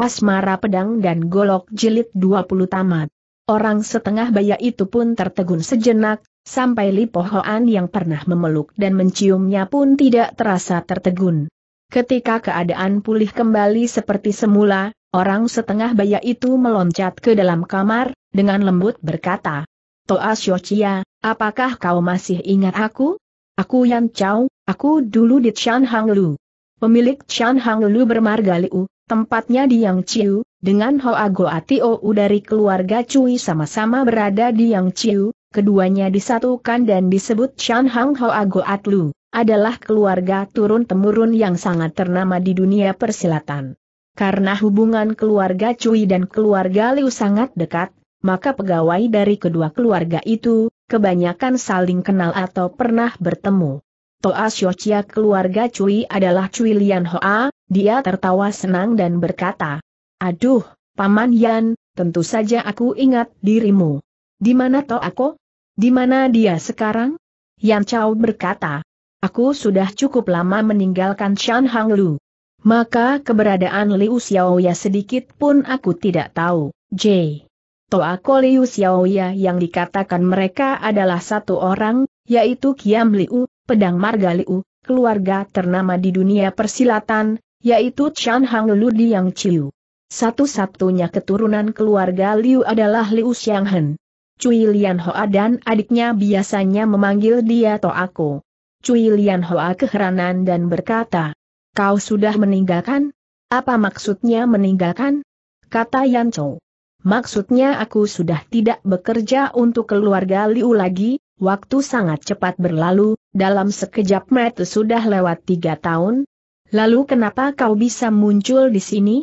Asmara Pedang dan Golok Jilid 20 tamat. Orang setengah baya itu pun tertegun sejenak, sampai Lipohoan yang pernah memeluk dan menciumnya pun tidak terasa tertegun. Ketika keadaan pulih kembali seperti semula, orang setengah baya itu meloncat ke dalam kamar, dengan lembut berkata, Toa Xiochia, apakah kau masih ingat aku? Aku Yan Chao, aku dulu di Chan Hang Lu. Pemilik Chan Hang Lu bermarga Liu, Tempatnya di Yang Chiu, dengan Hoa Goatio dari keluarga Cui sama-sama berada di Yang Chiu, keduanya disatukan dan disebut Shan Hang Hoa Tlu, adalah keluarga turun-temurun yang sangat ternama di dunia persilatan. Karena hubungan keluarga Cui dan keluarga Liu sangat dekat, maka pegawai dari kedua keluarga itu, kebanyakan saling kenal atau pernah bertemu. Toa Xiochia keluarga Cui adalah Cui Lian Hoa, dia tertawa senang dan berkata, Aduh, Paman Yan, tentu saja aku ingat dirimu. Di mana toh aku? Di mana dia sekarang? Yan Chao berkata, Aku sudah cukup lama meninggalkan Shan Hang Lu. Maka keberadaan Liu Xiaoya sedikit pun aku tidak tahu. J. Toako Liu Xiaoya yang dikatakan mereka adalah satu orang, yaitu Kiam Liu, pedang marga Liu, keluarga ternama di dunia persilatan, yaitu Chan Hang Lu Liang Chiu. Satu-satunya keturunan keluarga Liu adalah Liu Hen, Cui Lian Hoa dan adiknya biasanya memanggil dia Aku. Cui Lian Hoa keheranan dan berkata, Kau sudah meninggalkan? Apa maksudnya meninggalkan? Kata Yan Chou. Maksudnya aku sudah tidak bekerja untuk keluarga Liu lagi, waktu sangat cepat berlalu, dalam sekejap mata sudah lewat tiga tahun, Lalu kenapa kau bisa muncul di sini?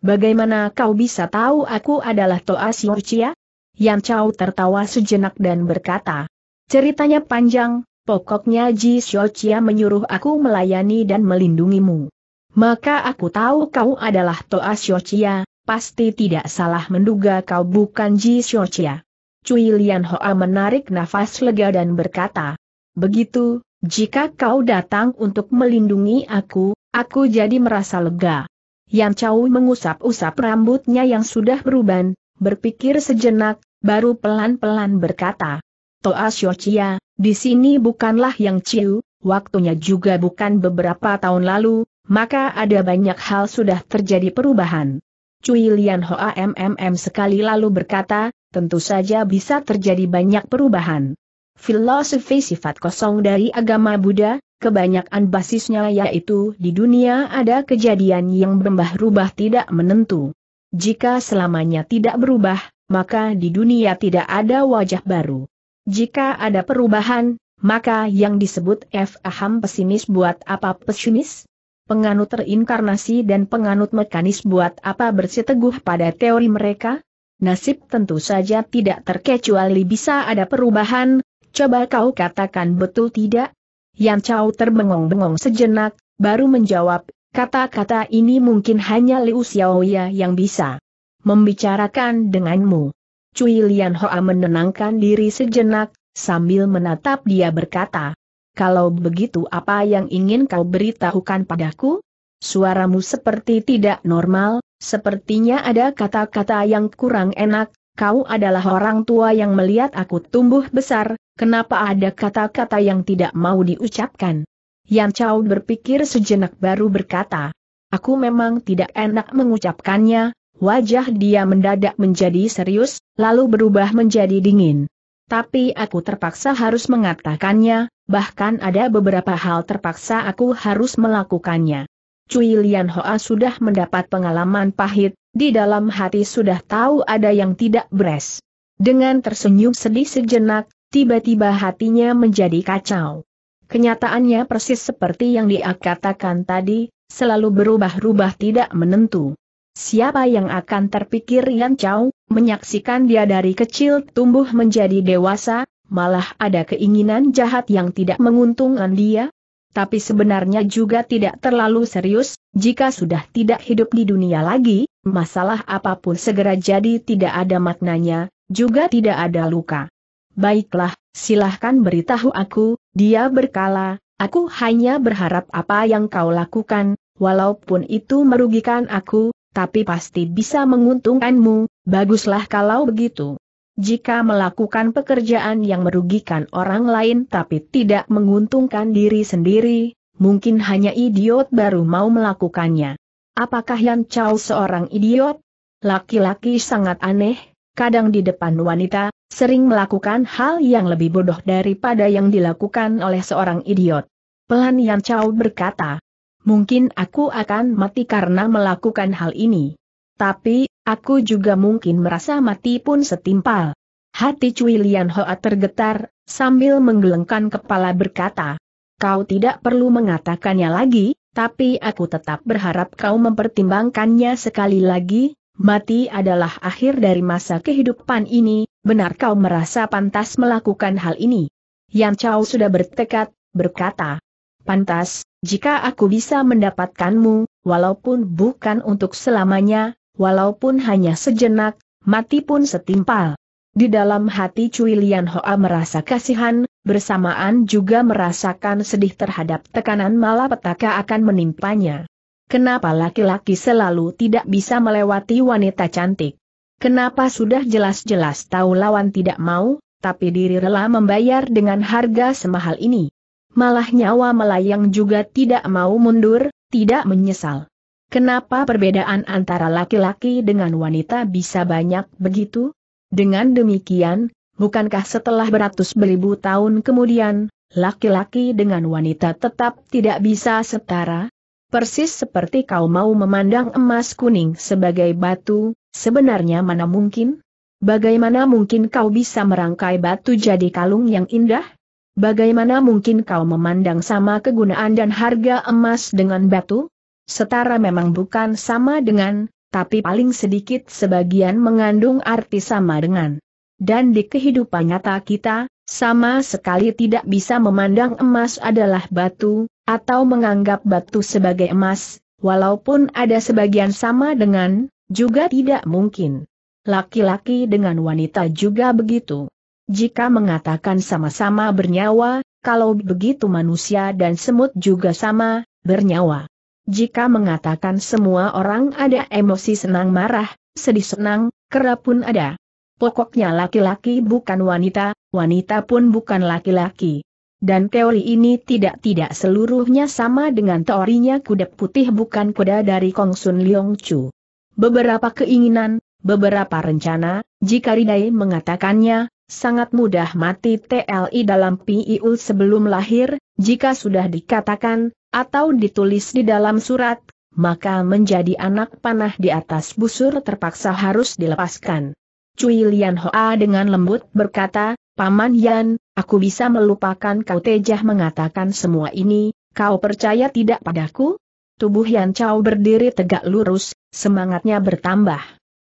Bagaimana kau bisa tahu aku adalah Toa Siurcia? Yan Chao tertawa sejenak dan berkata, Ceritanya panjang, pokoknya Ji Siurcia menyuruh aku melayani dan melindungimu. Maka aku tahu kau adalah Toa Siurcia, pasti tidak salah menduga kau bukan Ji Siurcia. Cui Lian Hoa menarik nafas lega dan berkata, Begitu, jika kau datang untuk melindungi aku, aku jadi merasa lega. Yan Chao mengusap-usap rambutnya yang sudah beruban, berpikir sejenak, baru pelan-pelan berkata. Toa Xiochia, di sini bukanlah yang ciu, waktunya juga bukan beberapa tahun lalu, maka ada banyak hal sudah terjadi perubahan. Cui Lian Hoa MMM sekali lalu berkata, tentu saja bisa terjadi banyak perubahan. Filosofi sifat kosong dari agama Buddha, kebanyakan basisnya yaitu di dunia ada kejadian yang berubah-rubah tidak menentu. Jika selamanya tidak berubah, maka di dunia tidak ada wajah baru. Jika ada perubahan, maka yang disebut F. Aham pesimis buat apa pesimis? Penganut reinkarnasi dan penganut mekanis buat apa bersiteguh pada teori mereka? Nasib tentu saja tidak terkecuali bisa ada perubahan, Coba kau katakan betul tidak? Yang Chao terbengong-bengong sejenak, baru menjawab, kata-kata ini mungkin hanya Liu Xiaoya yang bisa membicarakan denganmu. Cui Lian Hoa menenangkan diri sejenak, sambil menatap dia berkata, kalau begitu apa yang ingin kau beritahukan padaku? Suaramu seperti tidak normal, sepertinya ada kata-kata yang kurang enak, kau adalah orang tua yang melihat aku tumbuh besar, kenapa ada kata-kata yang tidak mau diucapkan? Yan Chao berpikir sejenak baru berkata, aku memang tidak enak mengucapkannya, wajah dia mendadak menjadi serius, lalu berubah menjadi dingin. Tapi aku terpaksa harus mengatakannya, bahkan ada beberapa hal terpaksa aku harus melakukannya. Cui Lian Hoa sudah mendapat pengalaman pahit, di dalam hati sudah tahu ada yang tidak beres. Dengan tersenyum sedih sejenak, tiba-tiba hatinya menjadi kacau. Kenyataannya persis seperti yang dia katakan tadi, selalu berubah-ubah tidak menentu. Siapa yang akan terpikir yang Chao, menyaksikan dia dari kecil tumbuh menjadi dewasa, malah ada keinginan jahat yang tidak menguntungkan dia? Tapi sebenarnya juga tidak terlalu serius, jika sudah tidak hidup di dunia lagi, masalah apapun segera jadi tidak ada maknanya, juga tidak ada luka. Baiklah, silahkan beritahu aku, dia berkala, aku hanya berharap apa yang kau lakukan, walaupun itu merugikan aku, tapi pasti bisa menguntungkanmu, baguslah kalau begitu. Jika melakukan pekerjaan yang merugikan orang lain tapi tidak menguntungkan diri sendiri, mungkin hanya idiot baru mau melakukannya. Apakah Yan Chao seorang idiot? Laki-laki sangat aneh, kadang di depan wanita, sering melakukan hal yang lebih bodoh daripada yang dilakukan oleh seorang idiot. Pelan Yan Chao berkata, mungkin aku akan mati karena melakukan hal ini. Tapi, aku juga mungkin merasa mati pun setimpal. Hati Cui Lian Hoa tergetar, sambil menggelengkan kepala berkata, Kau tidak perlu mengatakannya lagi, tapi aku tetap berharap kau mempertimbangkannya sekali lagi, Mati adalah akhir dari masa kehidupan ini, benar kau merasa pantas melakukan hal ini. Yang Chow sudah bertekad, berkata. Pantas, jika aku bisa mendapatkanmu, walaupun bukan untuk selamanya, walaupun hanya sejenak, mati pun setimpal. Di dalam hati Cui Lian Hoa merasa kasihan, bersamaan juga merasakan sedih terhadap tekanan malapetaka akan menimpanya. Kenapa laki-laki selalu tidak bisa melewati wanita cantik? Kenapa sudah jelas-jelas tahu lawan tidak mau, tapi diri rela membayar dengan harga semahal ini? Malah nyawa melayang juga tidak mau mundur, tidak menyesal. Kenapa perbedaan antara laki-laki dengan wanita bisa banyak begitu? Dengan demikian, bukankah setelah beratus beribu tahun kemudian, laki-laki dengan wanita tetap tidak bisa setara? Persis seperti kau mau memandang emas kuning sebagai batu, sebenarnya mana mungkin? Bagaimana mungkin kau bisa merangkai batu jadi kalung yang indah? Bagaimana mungkin kau memandang sama kegunaan dan harga emas dengan batu? Setara memang bukan sama dengan, tapi paling sedikit sebagian mengandung arti sama dengan. Dan di kehidupan nyata kita, sama sekali tidak bisa memandang emas adalah batu, atau menganggap batu sebagai emas, walaupun ada sebagian sama dengan, juga tidak mungkin. Laki-laki dengan wanita juga begitu. Jika mengatakan sama-sama bernyawa, kalau begitu manusia dan semut juga sama, bernyawa. Jika mengatakan semua orang ada emosi senang marah, sedih senang, kera pun ada. Pokoknya laki-laki bukan wanita, wanita pun bukan laki-laki dan teori ini tidak-tidak seluruhnya sama dengan teorinya kuda putih bukan kuda dari Kong Sun Leong Chu. Beberapa keinginan, beberapa rencana, jika Ridai mengatakannya, sangat mudah mati TLI dalam PIU sebelum lahir, jika sudah dikatakan, atau ditulis di dalam surat, maka menjadi anak panah di atas busur terpaksa harus dilepaskan. Cui Lian Hoa dengan lembut berkata, Paman Yan, aku bisa melupakan kau Tejah mengatakan semua ini, kau percaya tidak padaku? Tubuh Yan Chao berdiri tegak lurus, semangatnya bertambah.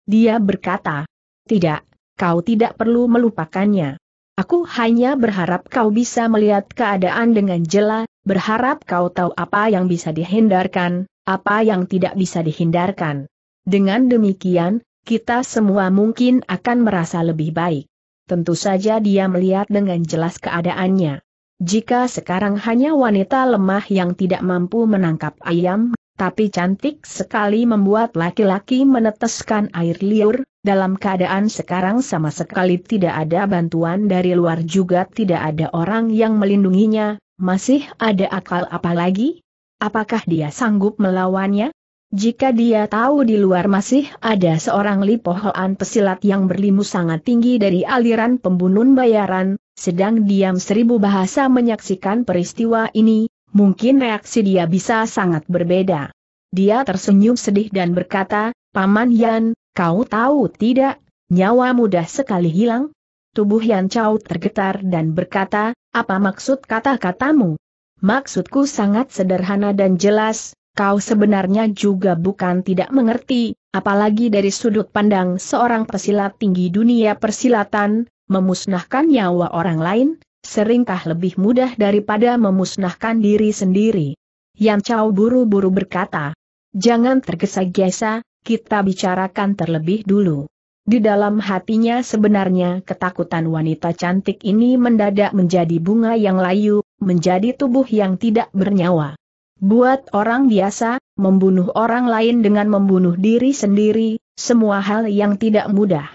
Dia berkata, tidak, kau tidak perlu melupakannya. Aku hanya berharap kau bisa melihat keadaan dengan jelas, berharap kau tahu apa yang bisa dihindarkan, apa yang tidak bisa dihindarkan. Dengan demikian, kita semua mungkin akan merasa lebih baik tentu saja dia melihat dengan jelas keadaannya. Jika sekarang hanya wanita lemah yang tidak mampu menangkap ayam, tapi cantik sekali membuat laki-laki meneteskan air liur, dalam keadaan sekarang sama sekali tidak ada bantuan dari luar juga tidak ada orang yang melindunginya, masih ada akal apa lagi? Apakah dia sanggup melawannya? Jika dia tahu di luar masih ada seorang lipohoan pesilat yang berlimu sangat tinggi dari aliran pembunuhan bayaran, sedang diam seribu bahasa menyaksikan peristiwa ini, mungkin reaksi dia bisa sangat berbeda. Dia tersenyum sedih dan berkata, Paman Yan, kau tahu tidak, nyawa mudah sekali hilang? Tubuh Yan Chao tergetar dan berkata, apa maksud kata-katamu? Maksudku sangat sederhana dan jelas, kau sebenarnya juga bukan tidak mengerti, apalagi dari sudut pandang seorang pesilat tinggi dunia persilatan, memusnahkan nyawa orang lain, seringkah lebih mudah daripada memusnahkan diri sendiri. Yang Chow buru-buru berkata, jangan tergesa-gesa, kita bicarakan terlebih dulu. Di dalam hatinya sebenarnya ketakutan wanita cantik ini mendadak menjadi bunga yang layu, menjadi tubuh yang tidak bernyawa. Buat orang biasa, membunuh orang lain dengan membunuh diri sendiri, semua hal yang tidak mudah.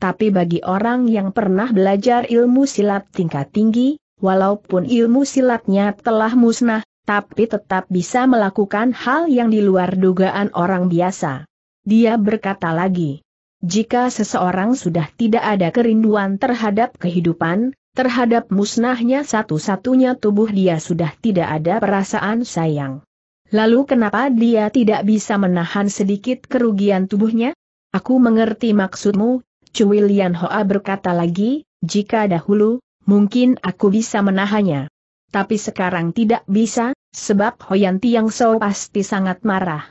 Tapi bagi orang yang pernah belajar ilmu silat tingkat tinggi, walaupun ilmu silatnya telah musnah, tapi tetap bisa melakukan hal yang di luar dugaan orang biasa. Dia berkata lagi, jika seseorang sudah tidak ada kerinduan terhadap kehidupan, Terhadap musnahnya satu-satunya tubuh dia sudah tidak ada perasaan sayang. Lalu kenapa dia tidak bisa menahan sedikit kerugian tubuhnya? Aku mengerti maksudmu, Cui Lian Hoa berkata lagi, jika dahulu, mungkin aku bisa menahannya. Tapi sekarang tidak bisa, sebab Hoyan Tiang So pasti sangat marah.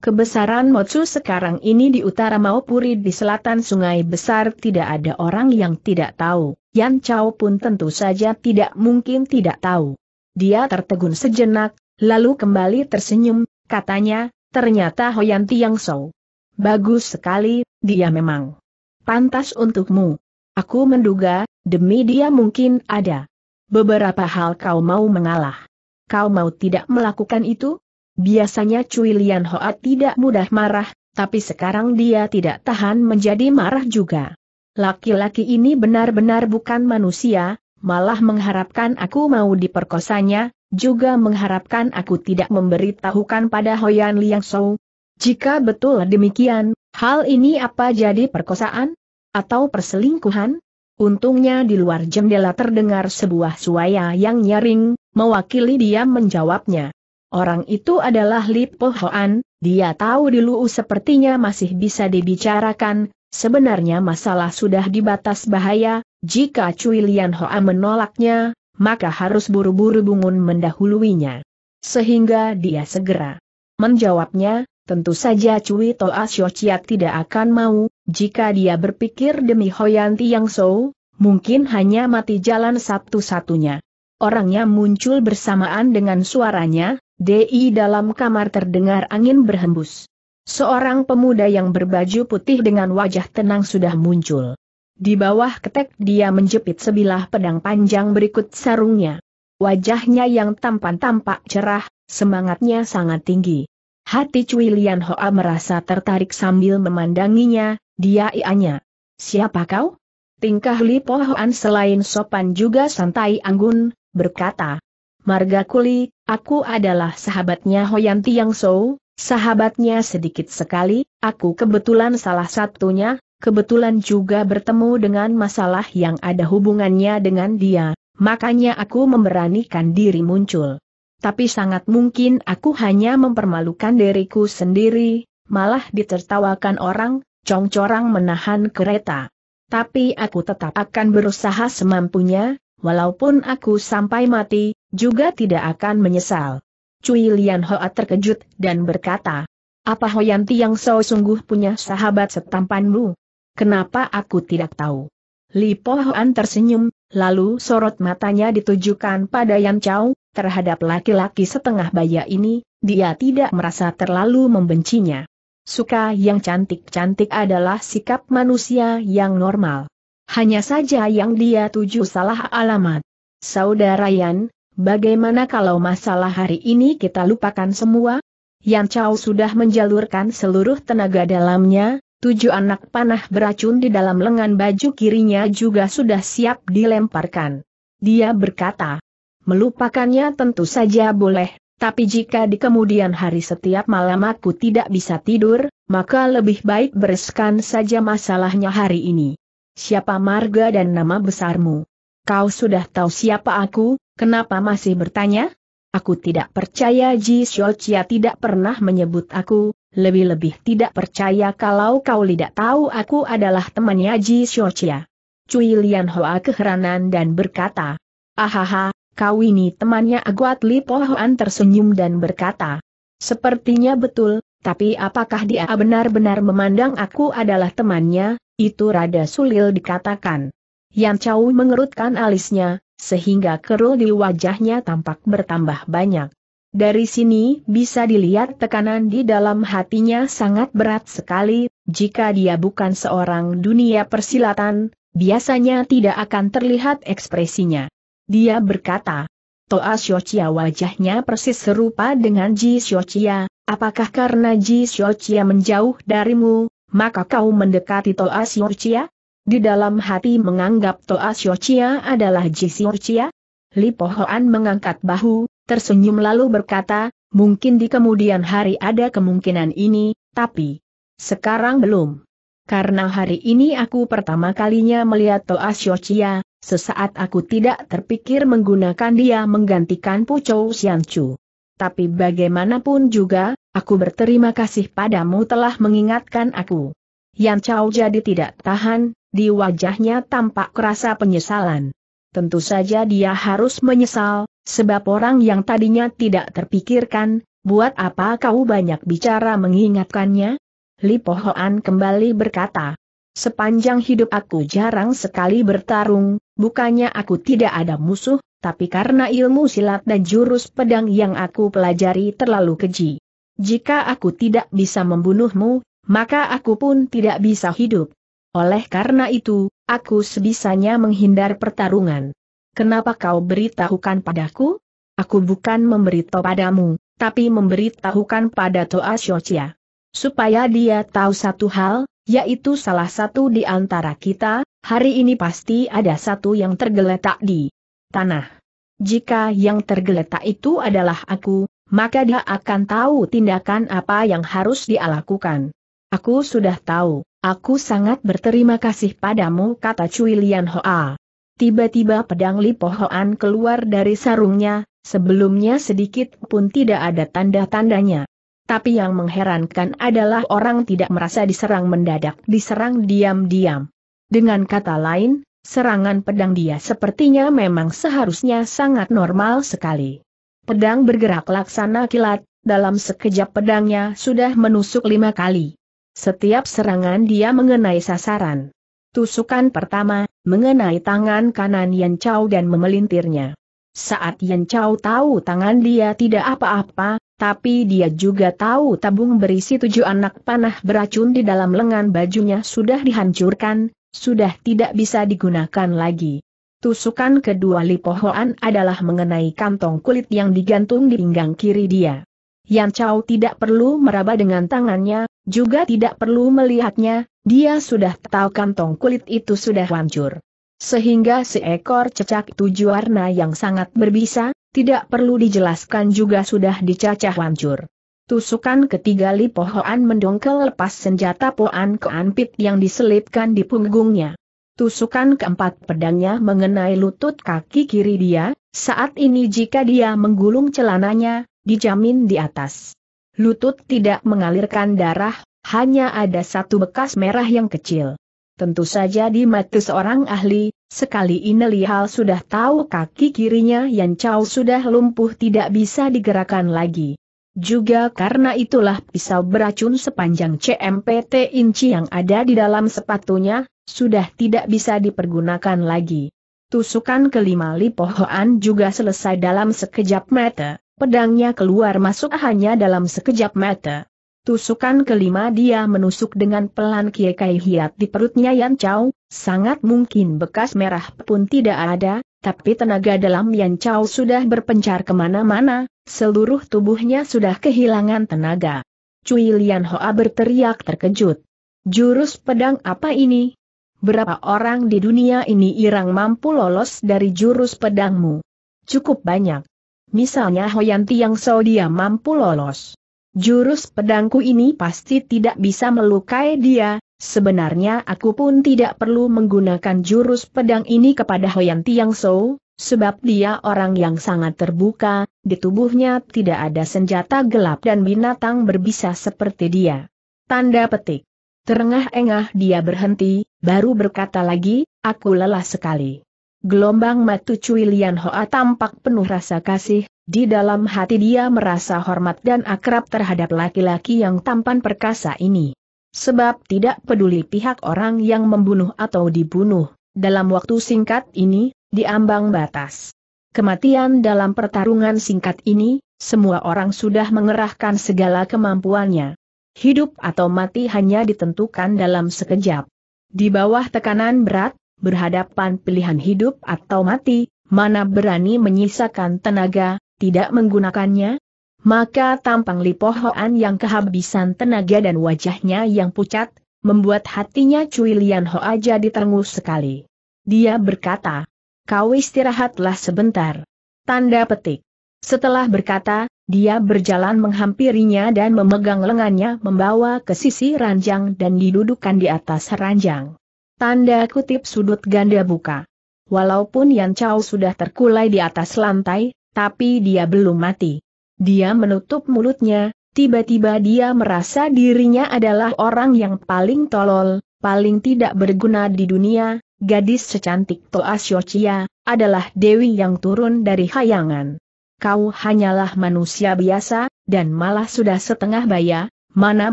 Kebesaran Motsu sekarang ini di utara Maupuri di selatan sungai besar tidak ada orang yang tidak tahu. Yan Chao pun tentu saja tidak mungkin tidak tahu. Dia tertegun sejenak, lalu kembali tersenyum, katanya, ternyata Hoyan Tiang So. Bagus sekali, dia memang. Pantas untukmu. Aku menduga, demi dia mungkin ada. Beberapa hal kau mau mengalah. Kau mau tidak melakukan itu? Biasanya Cui Lian Hoa tidak mudah marah, tapi sekarang dia tidak tahan menjadi marah juga. Laki-laki ini benar-benar bukan manusia, malah mengharapkan aku mau diperkosanya, juga mengharapkan aku tidak memberitahukan pada Hoyan Liang Sou. Jika betul demikian, hal ini apa jadi perkosaan? Atau perselingkuhan? Untungnya di luar jendela terdengar sebuah suaya yang nyaring, mewakili dia menjawabnya. Orang itu adalah Lip Pohoan, dia tahu dulu sepertinya masih bisa dibicarakan, Sebenarnya masalah sudah dibatas bahaya, jika Cui Lian Hoa menolaknya, maka harus buru-buru Bungun mendahuluinya. Sehingga dia segera menjawabnya, tentu saja Cui Toa Ciat tidak akan mau, jika dia berpikir demi Hoyanti yang Sou, mungkin hanya mati jalan satu-satunya. Orangnya muncul bersamaan dengan suaranya, di dalam kamar terdengar angin berhembus. Seorang pemuda yang berbaju putih dengan wajah tenang sudah muncul. Di bawah ketek dia menjepit sebilah pedang panjang berikut sarungnya. Wajahnya yang tampan tampak cerah, semangatnya sangat tinggi. Hati Cui Lian Hoa merasa tertarik sambil memandanginya, dia ianya. Siapa kau? Tingkah Li Po selain sopan juga santai anggun, berkata. Marga Kuli, aku adalah sahabatnya Hoyanti Yang Sou, Sahabatnya sedikit sekali, aku kebetulan salah satunya, kebetulan juga bertemu dengan masalah yang ada hubungannya dengan dia, makanya aku memberanikan diri muncul. Tapi sangat mungkin aku hanya mempermalukan diriku sendiri, malah ditertawakan orang, congcorang menahan kereta. Tapi aku tetap akan berusaha semampunya, walaupun aku sampai mati, juga tidak akan menyesal. Cui Lian Hoa terkejut dan berkata, Apa Hoyan Tiang So sungguh punya sahabat setampanmu? Kenapa aku tidak tahu? Li Po Hoan tersenyum, lalu sorot matanya ditujukan pada Yan Chao, terhadap laki-laki setengah baya ini, dia tidak merasa terlalu membencinya. Suka yang cantik-cantik adalah sikap manusia yang normal. Hanya saja yang dia tuju salah alamat. Saudara Yan, Bagaimana kalau masalah hari ini kita lupakan semua? Yan Chao sudah menjalurkan seluruh tenaga dalamnya, tujuh anak panah beracun di dalam lengan baju kirinya juga sudah siap dilemparkan. Dia berkata, melupakannya tentu saja boleh, tapi jika di kemudian hari setiap malam aku tidak bisa tidur, maka lebih baik bereskan saja masalahnya hari ini. Siapa marga dan nama besarmu? Kau sudah tahu siapa aku, Kenapa masih bertanya? Aku tidak percaya Ji Xiaochia tidak pernah menyebut aku, lebih-lebih tidak percaya kalau kau tidak tahu aku adalah temannya Ji Xiaochia. Cui Lian Hoa keheranan dan berkata, Ahaha, kau ini temannya Aguat Li tersenyum dan berkata, Sepertinya betul, tapi apakah dia benar-benar memandang aku adalah temannya, itu rada sulil dikatakan. Yan Chau mengerutkan alisnya, sehingga kerul di wajahnya tampak bertambah banyak. Dari sini bisa dilihat tekanan di dalam hatinya sangat berat sekali, jika dia bukan seorang dunia persilatan, biasanya tidak akan terlihat ekspresinya. Dia berkata, Toa Xiochia wajahnya persis serupa dengan Ji Xiochia, apakah karena Ji Xiochia menjauh darimu, maka kau mendekati Toa Xiochia? Di dalam hati menganggap Toa Xiochia adalah Xiochia? Li Hoan mengangkat bahu, tersenyum lalu berkata, mungkin di kemudian hari ada kemungkinan ini, tapi sekarang belum. Karena hari ini aku pertama kalinya melihat Toa Xiochia, Sesaat aku tidak terpikir menggunakan dia menggantikan Pucou Xianchu. Tapi bagaimanapun juga, aku berterima kasih padamu telah mengingatkan aku. Yan Chao jadi tidak tahan, di wajahnya tampak kerasa penyesalan. Tentu saja dia harus menyesal, sebab orang yang tadinya tidak terpikirkan, buat apa kau banyak bicara mengingatkannya? Li kembali berkata, sepanjang hidup aku jarang sekali bertarung, bukannya aku tidak ada musuh, tapi karena ilmu silat dan jurus pedang yang aku pelajari terlalu keji. Jika aku tidak bisa membunuhmu, maka aku pun tidak bisa hidup. Oleh karena itu, aku sebisanya menghindar pertarungan. Kenapa kau beritahukan padaku? Aku bukan memberitahu padamu, tapi memberitahukan pada Toa Shochia. Supaya dia tahu satu hal, yaitu salah satu di antara kita, hari ini pasti ada satu yang tergeletak di tanah. Jika yang tergeletak itu adalah aku, maka dia akan tahu tindakan apa yang harus dia lakukan. Aku sudah tahu. Aku sangat berterima kasih padamu kata Cui Lian Hoa. Tiba-tiba pedang Li Hoan keluar dari sarungnya, sebelumnya sedikit pun tidak ada tanda-tandanya. Tapi yang mengherankan adalah orang tidak merasa diserang mendadak diserang diam-diam. Dengan kata lain, serangan pedang dia sepertinya memang seharusnya sangat normal sekali. Pedang bergerak laksana kilat, dalam sekejap pedangnya sudah menusuk lima kali. Setiap serangan dia mengenai sasaran. Tusukan pertama, mengenai tangan kanan Yan Chao dan memelintirnya. Saat Yan Chao tahu tangan dia tidak apa-apa, tapi dia juga tahu tabung berisi tujuh anak panah beracun di dalam lengan bajunya sudah dihancurkan, sudah tidak bisa digunakan lagi. Tusukan kedua Lipohoan adalah mengenai kantong kulit yang digantung di pinggang kiri dia. Yan Chao tidak perlu meraba dengan tangannya, juga tidak perlu melihatnya, dia sudah tahu kantong kulit itu sudah hancur. Sehingga seekor cecak tujuh warna yang sangat berbisa, tidak perlu dijelaskan juga sudah dicacah hancur. Tusukan ketiga Lipo mendongkel lepas senjata Poan Keanpit yang diselipkan di punggungnya. Tusukan keempat pedangnya mengenai lutut kaki kiri dia, saat ini jika dia menggulung celananya, dijamin di atas lutut tidak mengalirkan darah, hanya ada satu bekas merah yang kecil. Tentu saja di mata seorang ahli, sekali ini Lihal sudah tahu kaki kirinya yang caw sudah lumpuh tidak bisa digerakkan lagi. Juga karena itulah pisau beracun sepanjang CMPT inci yang ada di dalam sepatunya, sudah tidak bisa dipergunakan lagi. Tusukan kelima Lipohoan juga selesai dalam sekejap mata. Pedangnya keluar masuk hanya dalam sekejap mata. Tusukan kelima dia menusuk dengan pelan kie kai hiat di perutnya Yan Chao, sangat mungkin bekas merah pun tidak ada, tapi tenaga dalam Yan Chao sudah berpencar kemana-mana, seluruh tubuhnya sudah kehilangan tenaga. Cui Lian Hoa berteriak terkejut. Jurus pedang apa ini? Berapa orang di dunia ini Irang mampu lolos dari jurus pedangmu? Cukup banyak. Misalnya Hoyanti yang so dia mampu lolos. Jurus pedangku ini pasti tidak bisa melukai dia, sebenarnya aku pun tidak perlu menggunakan jurus pedang ini kepada Hoyanti yang so, sebab dia orang yang sangat terbuka, di tubuhnya tidak ada senjata gelap dan binatang berbisa seperti dia. Tanda petik. Terengah-engah dia berhenti, baru berkata lagi, aku lelah sekali. Gelombang matu Cui Lian Hoa tampak penuh rasa kasih, di dalam hati dia merasa hormat dan akrab terhadap laki-laki yang tampan perkasa ini. Sebab tidak peduli pihak orang yang membunuh atau dibunuh, dalam waktu singkat ini, diambang batas. Kematian dalam pertarungan singkat ini, semua orang sudah mengerahkan segala kemampuannya. Hidup atau mati hanya ditentukan dalam sekejap. Di bawah tekanan berat, berhadapan pilihan hidup atau mati, mana berani menyisakan tenaga, tidak menggunakannya? Maka tampang Lipohoan yang kehabisan tenaga dan wajahnya yang pucat, membuat hatinya Cui Lian Hoa jadi terngul sekali. Dia berkata, kau istirahatlah sebentar. Tanda petik. Setelah berkata, dia berjalan menghampirinya dan memegang lengannya membawa ke sisi ranjang dan didudukan di atas ranjang. Tanda kutip sudut ganda buka. Walaupun Yan Chao sudah terkulai di atas lantai, tapi dia belum mati. Dia menutup mulutnya, tiba-tiba dia merasa dirinya adalah orang yang paling tolol, paling tidak berguna di dunia, gadis secantik Toa Xiochia, adalah dewi yang turun dari hayangan. Kau hanyalah manusia biasa, dan malah sudah setengah baya, mana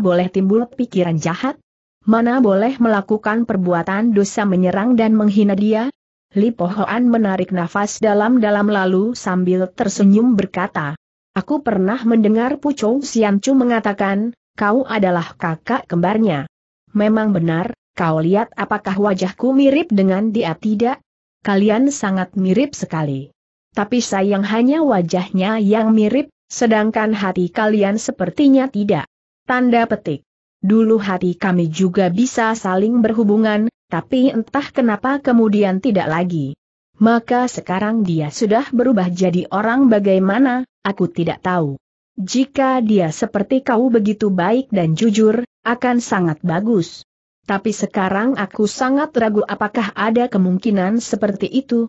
boleh timbul pikiran jahat? Mana boleh melakukan perbuatan dosa menyerang dan menghina dia? Li Pohoan menarik nafas dalam-dalam lalu sambil tersenyum berkata, Aku pernah mendengar Sian Siancu mengatakan, kau adalah kakak kembarnya. Memang benar, kau lihat apakah wajahku mirip dengan dia tidak? Kalian sangat mirip sekali. Tapi sayang hanya wajahnya yang mirip, sedangkan hati kalian sepertinya tidak. Tanda petik. Dulu hati kami juga bisa saling berhubungan, tapi entah kenapa kemudian tidak lagi. Maka sekarang dia sudah berubah jadi orang bagaimana, aku tidak tahu. Jika dia seperti kau begitu baik dan jujur, akan sangat bagus. Tapi sekarang aku sangat ragu apakah ada kemungkinan seperti itu.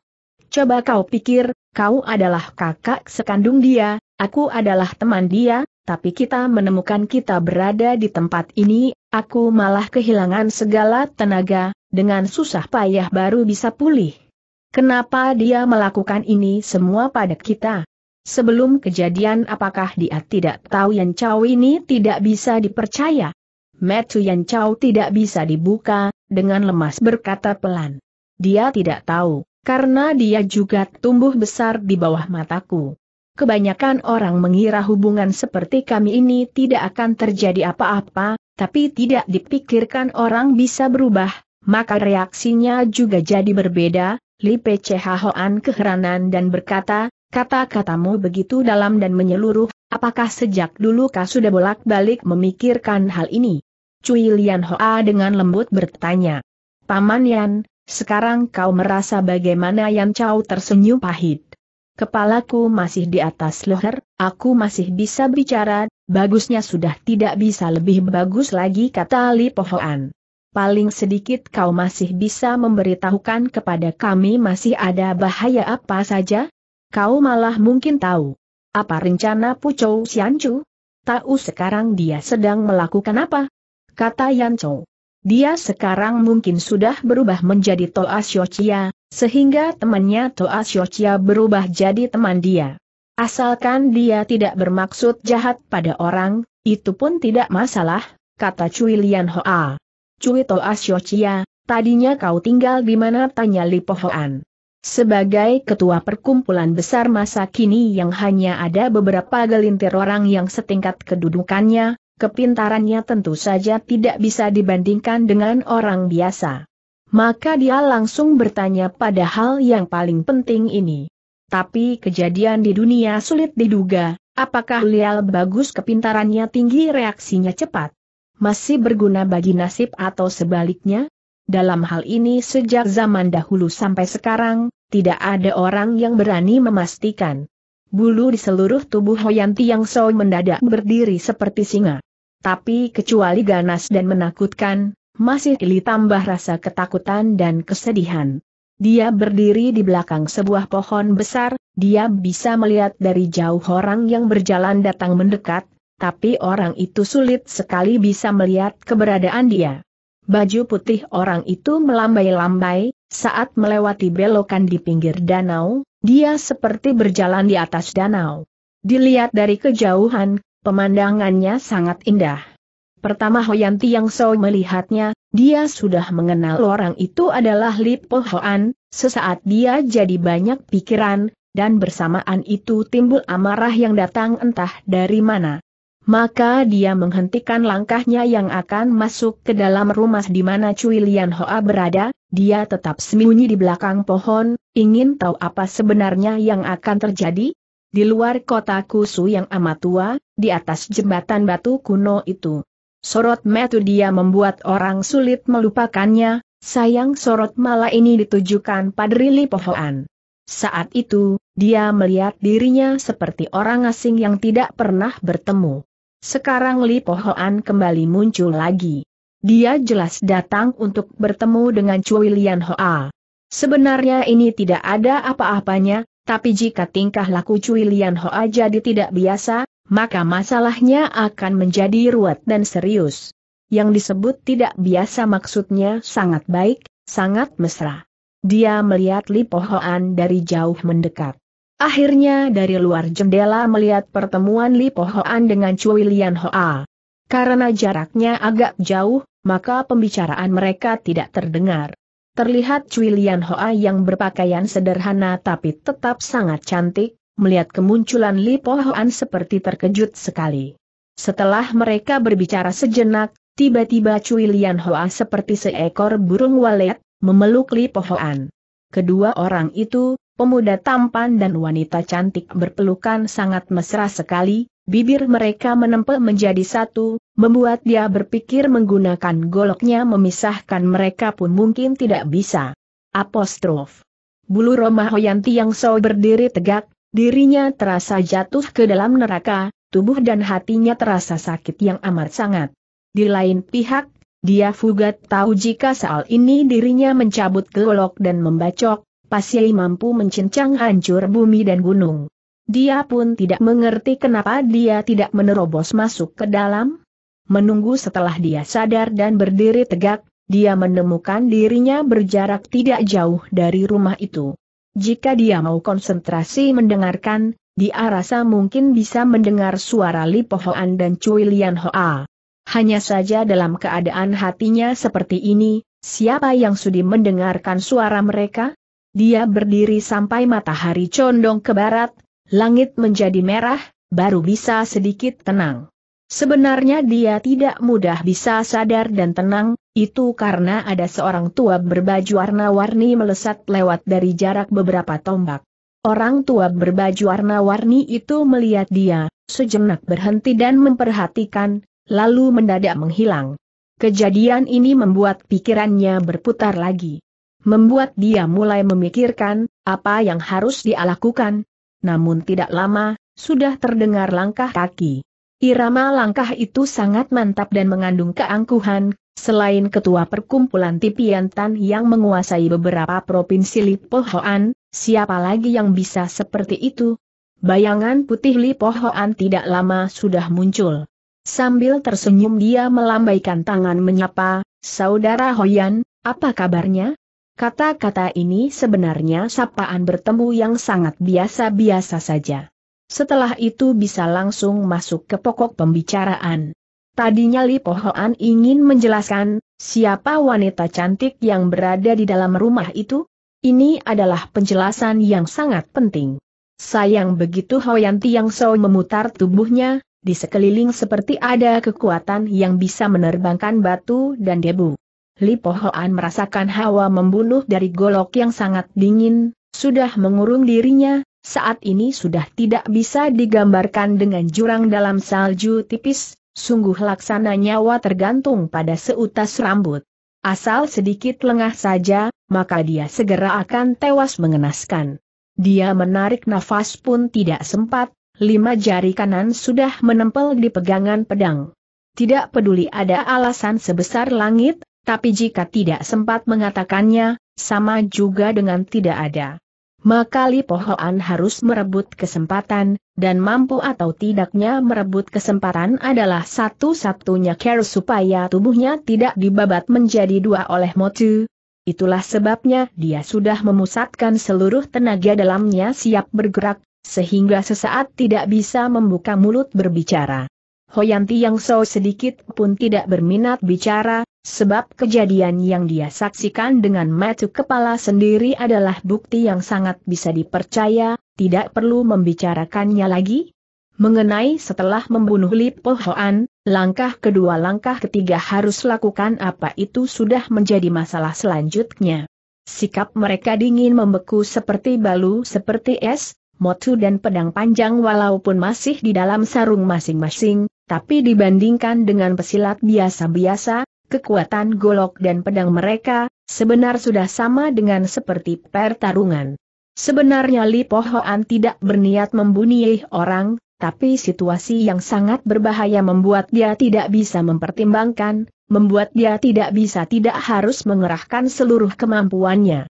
Coba kau pikir, kau adalah kakak sekandung dia, aku adalah teman dia, tapi kita menemukan kita berada di tempat ini, aku malah kehilangan segala tenaga, dengan susah payah baru bisa pulih. Kenapa dia melakukan ini semua pada kita? Sebelum kejadian apakah dia tidak tahu Yan Chow ini tidak bisa dipercaya? Metu Yan Chow tidak bisa dibuka, dengan lemas berkata pelan. Dia tidak tahu, karena dia juga tumbuh besar di bawah mataku. Kebanyakan orang mengira hubungan seperti kami ini tidak akan terjadi apa-apa, tapi tidak dipikirkan orang bisa berubah, maka reaksinya juga jadi berbeda. Li PCH Hoan keheranan dan berkata, kata-katamu begitu dalam dan menyeluruh, apakah sejak dulu kau sudah bolak-balik memikirkan hal ini? Cui Lian Hoa dengan lembut bertanya. Paman Yan, sekarang kau merasa bagaimana Yan Chao tersenyum pahit. Kepalaku masih di atas leher, aku masih bisa bicara, bagusnya sudah tidak bisa lebih bagus lagi kata Li Pohoan. Paling sedikit kau masih bisa memberitahukan kepada kami masih ada bahaya apa saja? Kau malah mungkin tahu. Apa rencana Pucou Xianchu? Tahu sekarang dia sedang melakukan apa? Kata Yanchou. Dia sekarang mungkin sudah berubah menjadi Toa Xiochia, sehingga temannya Toa Xiochia berubah jadi teman dia. Asalkan dia tidak bermaksud jahat pada orang, itu pun tidak masalah, kata Cui Lian Hoa. Cui Toa Xiochia, tadinya kau tinggal di mana tanya Lipo Hoan. Sebagai ketua perkumpulan besar masa kini yang hanya ada beberapa gelintir orang yang setingkat kedudukannya, kepintarannya tentu saja tidak bisa dibandingkan dengan orang biasa maka dia langsung bertanya pada hal yang paling penting ini. Tapi kejadian di dunia sulit diduga, apakah Lial bagus kepintarannya tinggi reaksinya cepat? Masih berguna bagi nasib atau sebaliknya? Dalam hal ini sejak zaman dahulu sampai sekarang, tidak ada orang yang berani memastikan. Bulu di seluruh tubuh Hoyanti yang so mendadak berdiri seperti singa. Tapi kecuali ganas dan menakutkan, masih ditambah rasa ketakutan dan kesedihan. Dia berdiri di belakang sebuah pohon besar, dia bisa melihat dari jauh orang yang berjalan datang mendekat, tapi orang itu sulit sekali bisa melihat keberadaan dia. Baju putih orang itu melambai-lambai, saat melewati belokan di pinggir danau, dia seperti berjalan di atas danau. Dilihat dari kejauhan, pemandangannya sangat indah. Pertama Hoyan Tiang So melihatnya, dia sudah mengenal orang itu adalah Lip Po Hoan, sesaat dia jadi banyak pikiran, dan bersamaan itu timbul amarah yang datang entah dari mana. Maka dia menghentikan langkahnya yang akan masuk ke dalam rumah di mana Cui Lian Hoa berada, dia tetap sembunyi di belakang pohon, ingin tahu apa sebenarnya yang akan terjadi. Di luar kota Kusu yang amat tua, di atas jembatan batu kuno itu. Sorot metu dia membuat orang sulit melupakannya, sayang sorot malah ini ditujukan pada Rili Pohoan. Saat itu, dia melihat dirinya seperti orang asing yang tidak pernah bertemu. Sekarang Pohoan kembali muncul lagi. Dia jelas datang untuk bertemu dengan Cui Lian Hoa. Sebenarnya ini tidak ada apa-apanya, tapi jika tingkah laku Cui Lian Hoa jadi tidak biasa, maka masalahnya akan menjadi ruwet dan serius. Yang disebut tidak biasa maksudnya sangat baik, sangat mesra. Dia melihat Lipohoan dari jauh mendekat. Akhirnya dari luar jendela melihat pertemuan Lipohoan dengan Cui Lian Hoa. Karena jaraknya agak jauh, maka pembicaraan mereka tidak terdengar. Terlihat Cui Lian Hoa yang berpakaian sederhana tapi tetap sangat cantik, melihat kemunculan Li Hoan seperti terkejut sekali. Setelah mereka berbicara sejenak, tiba-tiba Cui Lian Hoa seperti seekor burung walet, memeluk Li Hoan. Kedua orang itu, pemuda tampan dan wanita cantik berpelukan sangat mesra sekali, bibir mereka menempel menjadi satu, membuat dia berpikir menggunakan goloknya memisahkan mereka pun mungkin tidak bisa. Apostrof. Bulu Roma Hoyanti yang so berdiri tegak, Dirinya terasa jatuh ke dalam neraka, tubuh dan hatinya terasa sakit yang amat sangat. Di lain pihak, dia fugat tahu jika soal ini dirinya mencabut gelok dan membacok, pasti mampu mencincang hancur bumi dan gunung. Dia pun tidak mengerti kenapa dia tidak menerobos masuk ke dalam. Menunggu setelah dia sadar dan berdiri tegak, dia menemukan dirinya berjarak tidak jauh dari rumah itu. Jika dia mau konsentrasi mendengarkan, dia rasa mungkin bisa mendengar suara Li Pohoan dan Cui Lian Hoa. Hanya saja dalam keadaan hatinya seperti ini, siapa yang sudi mendengarkan suara mereka? Dia berdiri sampai matahari condong ke barat, langit menjadi merah, baru bisa sedikit tenang. Sebenarnya dia tidak mudah bisa sadar dan tenang, itu karena ada seorang tua berbaju warna-warni melesat lewat dari jarak beberapa tombak. Orang tua berbaju warna-warni itu melihat dia, sejenak berhenti dan memperhatikan, lalu mendadak menghilang. Kejadian ini membuat pikirannya berputar lagi. Membuat dia mulai memikirkan, apa yang harus dia lakukan. Namun tidak lama, sudah terdengar langkah kaki. Irama langkah itu sangat mantap dan mengandung keangkuhan, selain ketua perkumpulan Tipiantan yang menguasai beberapa provinsi Lipohoan, siapa lagi yang bisa seperti itu? Bayangan putih Lipohoan tidak lama sudah muncul. Sambil tersenyum dia melambaikan tangan menyapa, Saudara Hoyan, apa kabarnya? Kata-kata ini sebenarnya sapaan bertemu yang sangat biasa-biasa saja. Setelah itu bisa langsung masuk ke pokok pembicaraan. Tadinya Li Pohoan ingin menjelaskan, siapa wanita cantik yang berada di dalam rumah itu? Ini adalah penjelasan yang sangat penting. Sayang begitu Hoyan Tiang So memutar tubuhnya, di sekeliling seperti ada kekuatan yang bisa menerbangkan batu dan debu. Li Pohoan merasakan hawa membunuh dari golok yang sangat dingin, sudah mengurung dirinya, saat ini sudah tidak bisa digambarkan dengan jurang dalam salju tipis, sungguh laksana nyawa tergantung pada seutas rambut. Asal sedikit lengah saja, maka dia segera akan tewas mengenaskan. Dia menarik nafas pun tidak sempat, lima jari kanan sudah menempel di pegangan pedang. Tidak peduli ada alasan sebesar langit, tapi jika tidak sempat mengatakannya, sama juga dengan tidak ada maka Lipo Hoan harus merebut kesempatan, dan mampu atau tidaknya merebut kesempatan adalah satu-satunya care supaya tubuhnya tidak dibabat menjadi dua oleh Motu. Itulah sebabnya dia sudah memusatkan seluruh tenaga dalamnya siap bergerak, sehingga sesaat tidak bisa membuka mulut berbicara. Hoyanti yang so sedikit pun tidak berminat bicara, sebab kejadian yang dia saksikan dengan mata kepala sendiri adalah bukti yang sangat bisa dipercaya, tidak perlu membicarakannya lagi. Mengenai setelah membunuh Lipo Hoan, langkah kedua langkah ketiga harus lakukan apa itu sudah menjadi masalah selanjutnya. Sikap mereka dingin membeku seperti balu seperti es, motu dan pedang panjang walaupun masih di dalam sarung masing-masing, tapi dibandingkan dengan pesilat biasa-biasa, kekuatan golok dan pedang mereka, sebenar sudah sama dengan seperti pertarungan. Sebenarnya Li Hoan tidak berniat membunuh orang, tapi situasi yang sangat berbahaya membuat dia tidak bisa mempertimbangkan, membuat dia tidak bisa tidak harus mengerahkan seluruh kemampuannya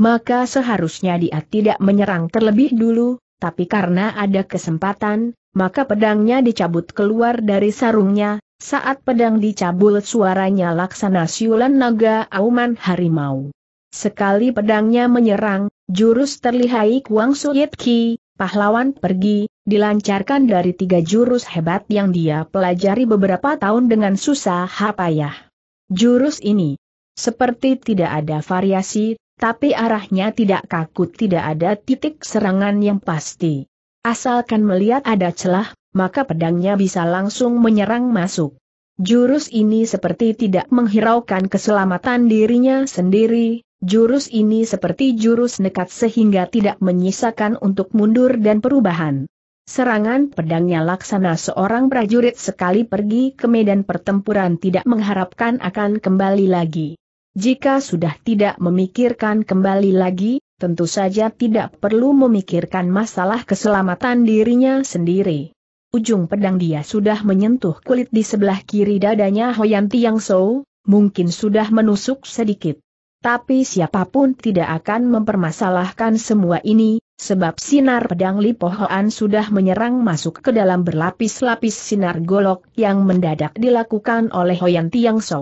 maka seharusnya dia tidak menyerang terlebih dulu, tapi karena ada kesempatan, maka pedangnya dicabut keluar dari sarungnya, saat pedang dicabut, suaranya laksana siulan naga auman harimau. Sekali pedangnya menyerang, jurus terlihai Kuang Suyit Ki, pahlawan pergi, dilancarkan dari tiga jurus hebat yang dia pelajari beberapa tahun dengan susah payah. Jurus ini seperti tidak ada variasi, tapi arahnya tidak kaku tidak ada titik serangan yang pasti. Asalkan melihat ada celah, maka pedangnya bisa langsung menyerang masuk. Jurus ini seperti tidak menghiraukan keselamatan dirinya sendiri, jurus ini seperti jurus nekat sehingga tidak menyisakan untuk mundur dan perubahan. Serangan pedangnya laksana seorang prajurit sekali pergi ke medan pertempuran tidak mengharapkan akan kembali lagi. Jika sudah tidak memikirkan kembali lagi, tentu saja tidak perlu memikirkan masalah keselamatan dirinya sendiri. Ujung pedang dia sudah menyentuh kulit di sebelah kiri dadanya Hoyanti Yang So, mungkin sudah menusuk sedikit. Tapi siapapun tidak akan mempermasalahkan semua ini, sebab sinar pedang Hoan sudah menyerang masuk ke dalam berlapis-lapis sinar golok yang mendadak dilakukan oleh Hoyanti Yang So.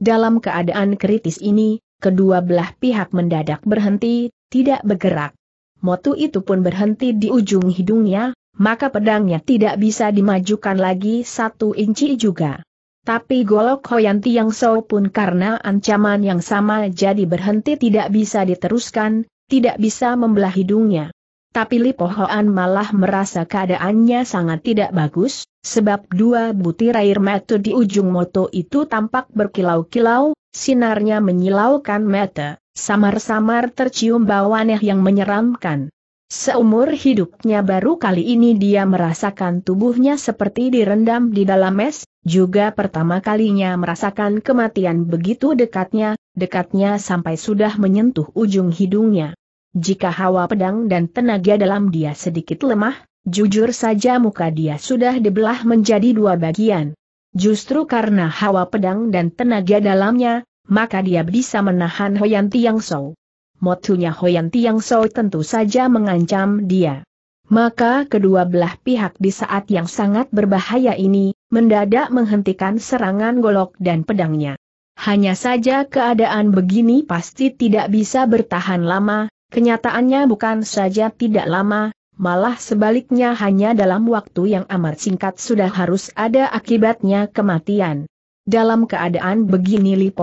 Dalam keadaan kritis ini, kedua belah pihak mendadak berhenti, tidak bergerak. Motu itu pun berhenti di ujung hidungnya, maka pedangnya tidak bisa dimajukan lagi satu inci juga. Tapi Golok Hoyan Tiang So pun karena ancaman yang sama jadi berhenti tidak bisa diteruskan, tidak bisa membelah hidungnya tapi Lipohoan malah merasa keadaannya sangat tidak bagus, sebab dua butir air mata di ujung moto itu tampak berkilau-kilau, sinarnya menyilaukan mata, samar-samar tercium bau aneh yang menyeramkan. Seumur hidupnya baru kali ini dia merasakan tubuhnya seperti direndam di dalam es, juga pertama kalinya merasakan kematian begitu dekatnya, dekatnya sampai sudah menyentuh ujung hidungnya. Jika hawa pedang dan tenaga dalam dia sedikit lemah, jujur saja muka dia sudah dibelah menjadi dua bagian. Justru karena hawa pedang dan tenaga dalamnya, maka dia bisa menahan Hoyan Tiang Sou. Motunya Hoyan Tiang Sou tentu saja mengancam dia. Maka kedua belah pihak di saat yang sangat berbahaya ini, mendadak menghentikan serangan golok dan pedangnya. Hanya saja keadaan begini pasti tidak bisa bertahan lama, Kenyataannya bukan saja tidak lama, malah sebaliknya hanya dalam waktu yang amat singkat sudah harus ada akibatnya kematian. Dalam keadaan begini Li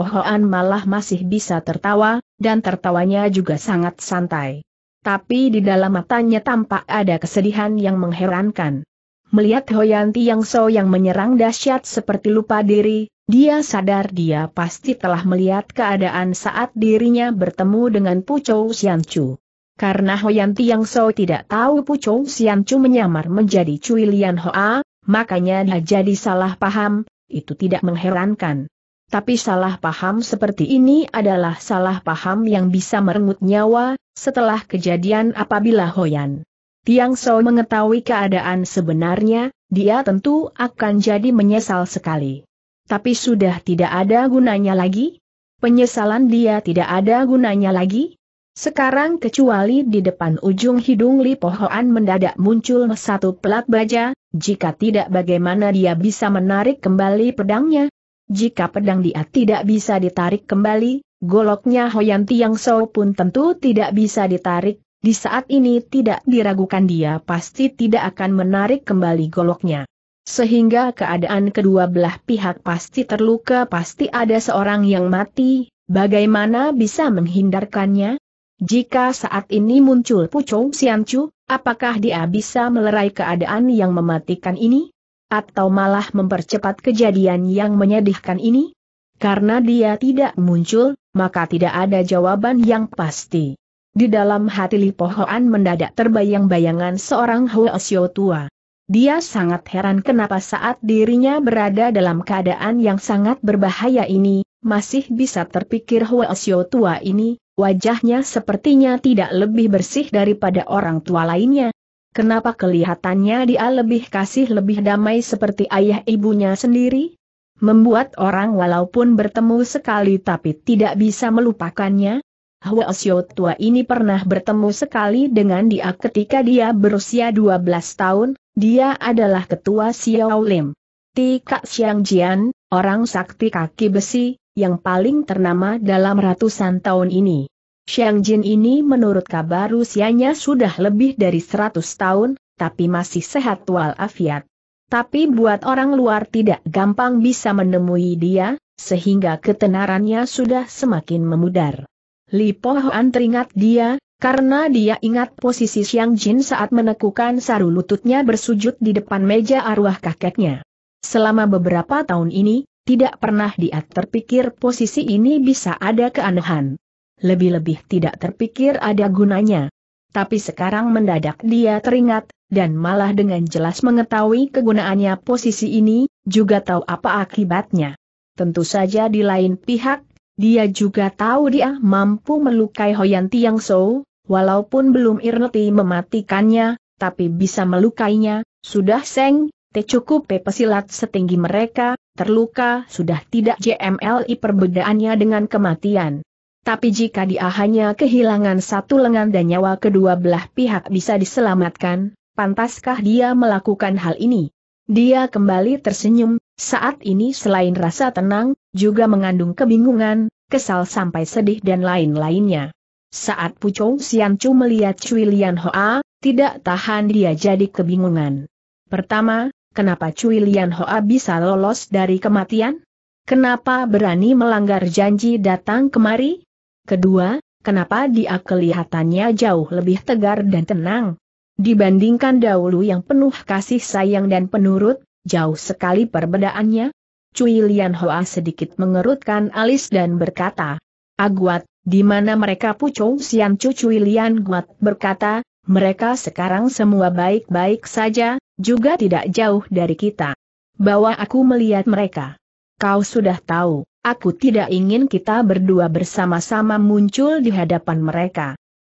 malah masih bisa tertawa, dan tertawanya juga sangat santai. Tapi di dalam matanya tampak ada kesedihan yang mengherankan. Melihat Hoyanti yang so yang menyerang dahsyat seperti lupa diri, dia sadar dia pasti telah melihat keadaan saat dirinya bertemu dengan Pucou Xianchu. Karena Hoyan Tiang So tidak tahu Pucou Xianchu menyamar menjadi Cui Lian Hoa, makanya dia jadi salah paham, itu tidak mengherankan. Tapi salah paham seperti ini adalah salah paham yang bisa merenggut nyawa, setelah kejadian apabila Hoyan Tiang So mengetahui keadaan sebenarnya, dia tentu akan jadi menyesal sekali. Tapi sudah tidak ada gunanya lagi? Penyesalan dia tidak ada gunanya lagi? Sekarang kecuali di depan ujung hidung Li Pohoan mendadak muncul satu pelat baja, jika tidak bagaimana dia bisa menarik kembali pedangnya? Jika pedang dia tidak bisa ditarik kembali, goloknya Hoyan Tiang Sou pun tentu tidak bisa ditarik, di saat ini tidak diragukan dia pasti tidak akan menarik kembali goloknya. Sehingga keadaan kedua belah pihak pasti terluka pasti ada seorang yang mati, bagaimana bisa menghindarkannya? Jika saat ini muncul Pucung Siancu, apakah dia bisa melerai keadaan yang mematikan ini? Atau malah mempercepat kejadian yang menyedihkan ini? Karena dia tidak muncul, maka tidak ada jawaban yang pasti. Di dalam hati Lipohoan mendadak terbayang bayangan seorang Hoesyo tua. Dia sangat heran kenapa saat dirinya berada dalam keadaan yang sangat berbahaya ini, masih bisa terpikir Xiao tua ini, wajahnya sepertinya tidak lebih bersih daripada orang tua lainnya. Kenapa kelihatannya dia lebih kasih lebih damai seperti ayah ibunya sendiri? Membuat orang walaupun bertemu sekali tapi tidak bisa melupakannya, Hwa Asyo tua ini pernah bertemu sekali dengan dia ketika dia berusia 12 tahun, dia adalah ketua Xiao Lim. Ti Kak Xiang Jian, orang sakti kaki besi, yang paling ternama dalam ratusan tahun ini. Xiang Jin ini menurut kabar usianya sudah lebih dari 100 tahun, tapi masih sehat wal afiat. Tapi buat orang luar tidak gampang bisa menemui dia, sehingga ketenarannya sudah semakin memudar. Li Po teringat dia, karena dia ingat posisi Xiang Jin saat menekukan saru lututnya bersujud di depan meja arwah kakeknya. Selama beberapa tahun ini, tidak pernah dia terpikir posisi ini bisa ada keanehan. Lebih-lebih tidak terpikir ada gunanya. Tapi sekarang mendadak dia teringat, dan malah dengan jelas mengetahui kegunaannya posisi ini, juga tahu apa akibatnya. Tentu saja di lain pihak, dia juga tahu dia mampu melukai Hoyan Tiang So, walaupun belum irneti mematikannya, tapi bisa melukainya, sudah seng, te cukup pepesilat setinggi mereka, terluka sudah tidak JMLI perbedaannya dengan kematian. Tapi jika dia hanya kehilangan satu lengan dan nyawa kedua belah pihak bisa diselamatkan, pantaskah dia melakukan hal ini? Dia kembali tersenyum, saat ini selain rasa tenang, juga mengandung kebingungan, kesal sampai sedih dan lain-lainnya. Saat Sian Chu melihat Cui Lian Hoa, tidak tahan dia jadi kebingungan. Pertama, kenapa Cui Lian Hoa bisa lolos dari kematian? Kenapa berani melanggar janji datang kemari? Kedua, kenapa dia kelihatannya jauh lebih tegar dan tenang? Dibandingkan dahulu yang penuh kasih sayang dan penurut, jauh sekali perbedaannya. Cui Lian Hoa sedikit mengerutkan alis dan berkata, Aguat, di mana mereka pucuk Sian Cu Cui Lian Guat berkata, mereka sekarang semua baik-baik saja, juga tidak jauh dari kita. Bawa aku melihat mereka. Kau sudah tahu, aku tidak ingin kita berdua bersama-sama muncul di hadapan mereka.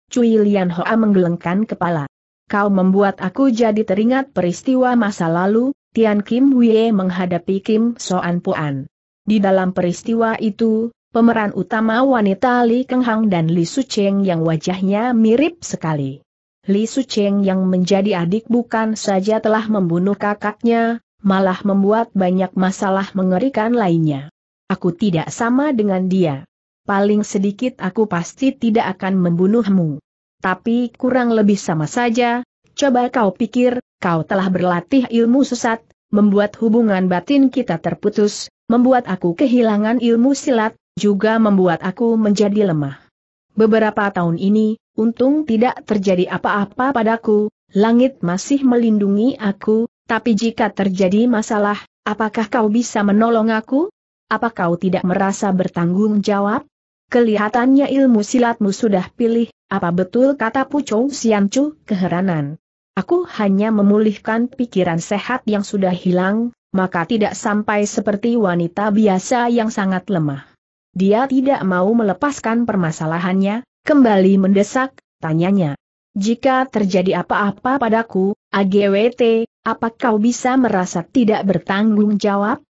Cui Lian Hoa menggelengkan kepala. Kau membuat aku jadi teringat peristiwa masa lalu, Tian Kim Wei menghadapi Kim Soan Puan. Di dalam peristiwa itu, pemeran utama wanita Li Keng Hang dan Li Su Cheng yang wajahnya mirip sekali. Li Su Cheng yang menjadi adik bukan saja telah membunuh kakaknya, malah membuat banyak masalah mengerikan lainnya. Aku tidak sama dengan dia. Paling sedikit aku pasti tidak akan membunuhmu. Tapi kurang lebih sama saja, Coba kau pikir, kau telah berlatih ilmu sesat, membuat hubungan batin kita terputus, membuat aku kehilangan ilmu silat, juga membuat aku menjadi lemah. Beberapa tahun ini, untung tidak terjadi apa-apa padaku, langit masih melindungi aku, tapi jika terjadi masalah, apakah kau bisa menolong aku? Apa kau tidak merasa bertanggung jawab? Kelihatannya ilmu silatmu sudah pilih, apa betul kata Pucong Siancu, keheranan. Aku hanya memulihkan pikiran sehat yang sudah hilang, maka tidak sampai seperti wanita biasa yang sangat lemah. Dia tidak mau melepaskan permasalahannya, kembali mendesak, tanyanya. Jika terjadi apa-apa padaku, AGWT, apa kau bisa merasa tidak bertanggung jawab?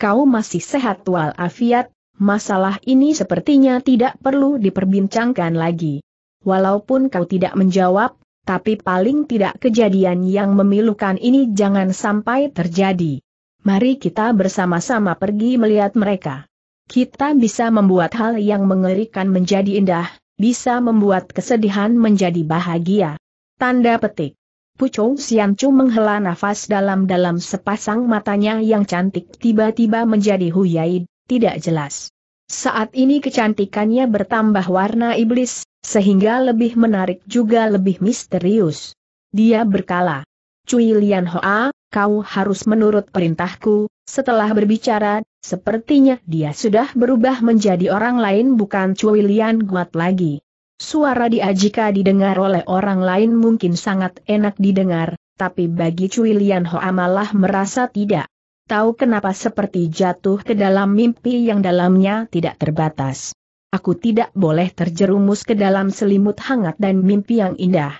Kau masih sehat walafiat, masalah ini sepertinya tidak perlu diperbincangkan lagi. Walaupun kau tidak menjawab, tapi paling tidak kejadian yang memilukan ini jangan sampai terjadi. Mari kita bersama-sama pergi melihat mereka. Kita bisa membuat hal yang mengerikan menjadi indah, bisa membuat kesedihan menjadi bahagia. Tanda petik. Pucung Siancu menghela nafas dalam-dalam sepasang matanya yang cantik tiba-tiba menjadi huyaid, tidak jelas. Saat ini kecantikannya bertambah warna iblis, sehingga lebih menarik juga lebih misterius. Dia berkala. Cui Lian Hoa, kau harus menurut perintahku, setelah berbicara, sepertinya dia sudah berubah menjadi orang lain bukan Cui Lian Guat lagi. Suara dia jika didengar oleh orang lain mungkin sangat enak didengar, tapi bagi Cui Lian Hoa malah merasa tidak tahu kenapa seperti jatuh ke dalam mimpi yang dalamnya tidak terbatas. Aku tidak boleh terjerumus ke dalam selimut hangat dan mimpi yang indah.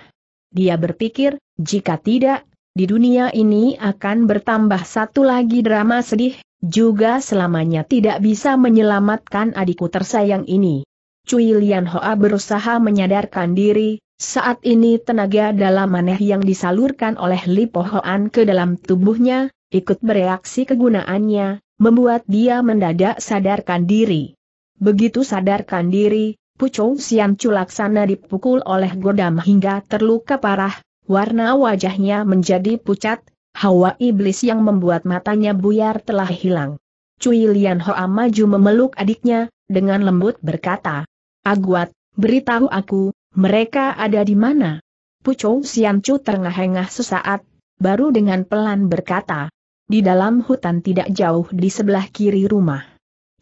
Dia berpikir, jika tidak, di dunia ini akan bertambah satu lagi drama sedih, juga selamanya tidak bisa menyelamatkan adikku tersayang ini. Cui Lian Hoa berusaha menyadarkan diri, saat ini tenaga dalam aneh yang disalurkan oleh Lipo Hoan ke dalam tubuhnya, ikut bereaksi kegunaannya, membuat dia mendadak sadarkan diri. Begitu sadarkan diri, Pucung Sian Culaksana dipukul oleh godam hingga terluka parah, warna wajahnya menjadi pucat, hawa iblis yang membuat matanya buyar telah hilang. Cui Lian Hoa maju memeluk adiknya, dengan lembut berkata, Aguat, beritahu aku, mereka ada di mana? Pucung Sian Cu terengah-engah sesaat, baru dengan pelan berkata, di dalam hutan tidak jauh di sebelah kiri rumah.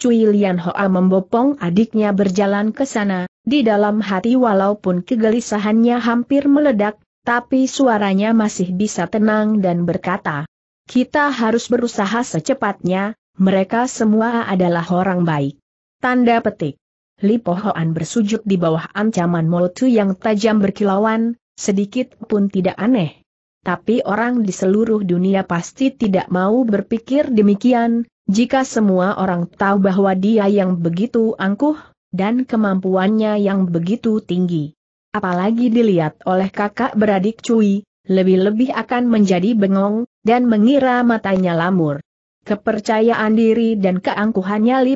Cui Lian Hoa membopong adiknya berjalan ke sana, di dalam hati walaupun kegelisahannya hampir meledak, tapi suaranya masih bisa tenang dan berkata, kita harus berusaha secepatnya, mereka semua adalah orang baik. Tanda petik. Li Hoan bersujud di bawah ancaman Molotu yang tajam berkilauan, sedikit pun tidak aneh tapi orang di seluruh dunia pasti tidak mau berpikir demikian, jika semua orang tahu bahwa dia yang begitu angkuh, dan kemampuannya yang begitu tinggi. Apalagi dilihat oleh kakak beradik Cui, lebih-lebih akan menjadi bengong, dan mengira matanya lamur. Kepercayaan diri dan keangkuhannya Li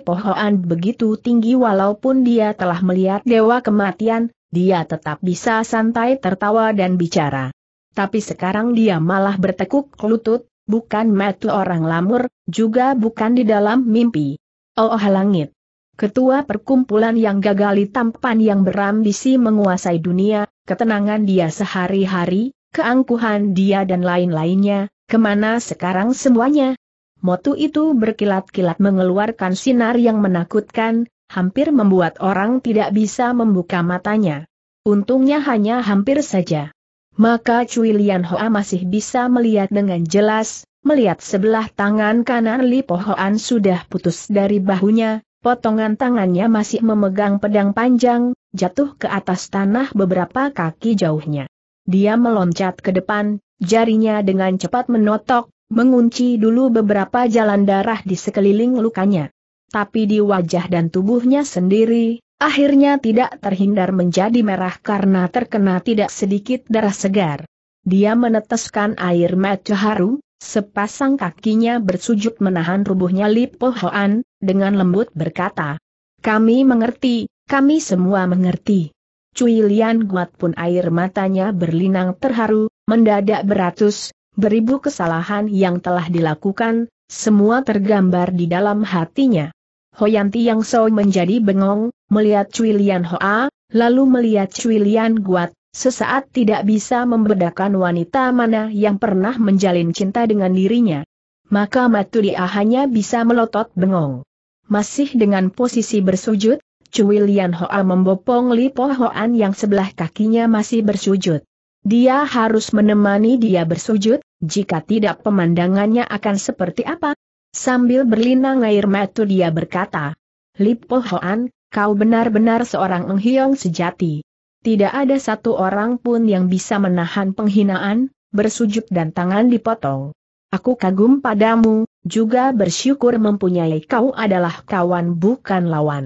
begitu tinggi walaupun dia telah melihat dewa kematian, dia tetap bisa santai tertawa dan bicara tapi sekarang dia malah bertekuk lutut, bukan metu orang lamur, juga bukan di dalam mimpi. Oh, oh langit. Ketua perkumpulan yang gagali tampan yang berambisi menguasai dunia, ketenangan dia sehari-hari, keangkuhan dia dan lain-lainnya, kemana sekarang semuanya? Motu itu berkilat-kilat mengeluarkan sinar yang menakutkan, hampir membuat orang tidak bisa membuka matanya. Untungnya hanya hampir saja maka Cui Lian Hoa masih bisa melihat dengan jelas, melihat sebelah tangan kanan Li Po Hoan sudah putus dari bahunya, potongan tangannya masih memegang pedang panjang, jatuh ke atas tanah beberapa kaki jauhnya. Dia meloncat ke depan, jarinya dengan cepat menotok, mengunci dulu beberapa jalan darah di sekeliling lukanya. Tapi di wajah dan tubuhnya sendiri, akhirnya tidak terhindar menjadi merah karena terkena tidak sedikit darah segar. Dia meneteskan air mata haru, sepasang kakinya bersujud menahan tubuhnya Lipo Hoan, dengan lembut berkata, Kami mengerti, kami semua mengerti. Cui Lian Guat pun air matanya berlinang terharu, mendadak beratus, beribu kesalahan yang telah dilakukan, semua tergambar di dalam hatinya. Hoyanti Yang So menjadi bengong, melihat Cui Lian Hoa, lalu melihat Cui Lian Guat, sesaat tidak bisa membedakan wanita mana yang pernah menjalin cinta dengan dirinya. Maka Dia hanya bisa melotot bengong. Masih dengan posisi bersujud, Cui Lian Hoa membopong Po Hoan yang sebelah kakinya masih bersujud. Dia harus menemani dia bersujud, jika tidak pemandangannya akan seperti apa? Sambil berlinang air mata dia berkata, Lipo Hoan, Kau benar-benar seorang enghiong sejati. Tidak ada satu orang pun yang bisa menahan penghinaan, bersujud dan tangan dipotong. Aku kagum padamu, juga bersyukur mempunyai kau adalah kawan bukan lawan.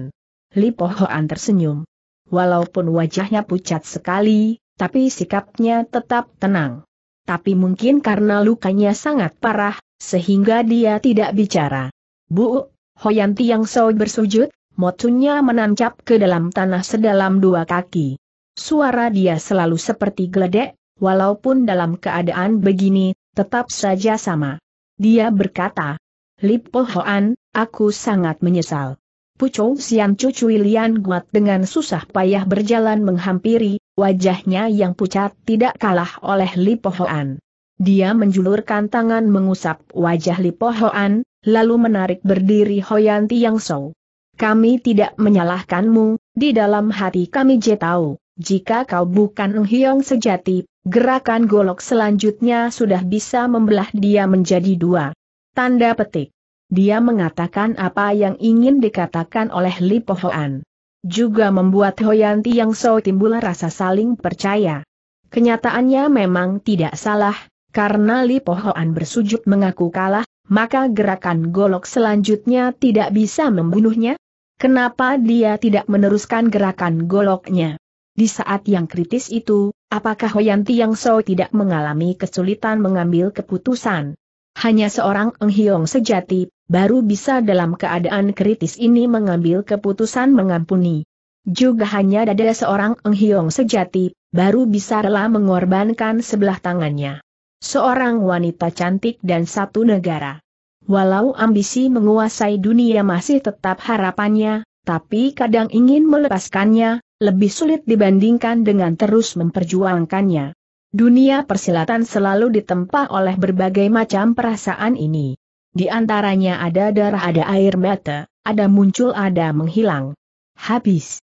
Lipo Hoan tersenyum. Walaupun wajahnya pucat sekali, tapi sikapnya tetap tenang. Tapi mungkin karena lukanya sangat parah, sehingga dia tidak bicara. Bu, Hoyanti yang so bersujud, Motunya menancap ke dalam tanah sedalam dua kaki. Suara dia selalu seperti geledek, walaupun dalam keadaan begini, tetap saja sama. Dia berkata, Lip Po aku sangat menyesal. Pucung Sian Cucu Lian Guat dengan susah payah berjalan menghampiri, wajahnya yang pucat tidak kalah oleh Lipohoan. Dia menjulurkan tangan mengusap wajah Lipohoan, lalu menarik berdiri Hoyanti Yang Sou. Kami tidak menyalahkanmu, di dalam hati kami je tahu, jika kau bukan Enghiong sejati, gerakan golok selanjutnya sudah bisa membelah dia menjadi dua. Tanda petik. Dia mengatakan apa yang ingin dikatakan oleh Li Pohoan. Juga membuat Hoyanti yang so timbul rasa saling percaya. Kenyataannya memang tidak salah, karena Li Pohoan bersujud mengaku kalah, maka gerakan golok selanjutnya tidak bisa membunuhnya, Kenapa dia tidak meneruskan gerakan goloknya? Di saat yang kritis itu, apakah Hoyanti Yang So tidak mengalami kesulitan mengambil keputusan? Hanya seorang Enghiong sejati, baru bisa dalam keadaan kritis ini mengambil keputusan mengampuni. Juga hanya dada seorang Enghiong sejati, baru bisa rela mengorbankan sebelah tangannya. Seorang wanita cantik dan satu negara. Walau ambisi menguasai dunia masih tetap harapannya, tapi kadang ingin melepaskannya, lebih sulit dibandingkan dengan terus memperjuangkannya. Dunia persilatan selalu ditempa oleh berbagai macam perasaan ini. Di antaranya ada darah, ada air mata, ada muncul, ada menghilang. Habis.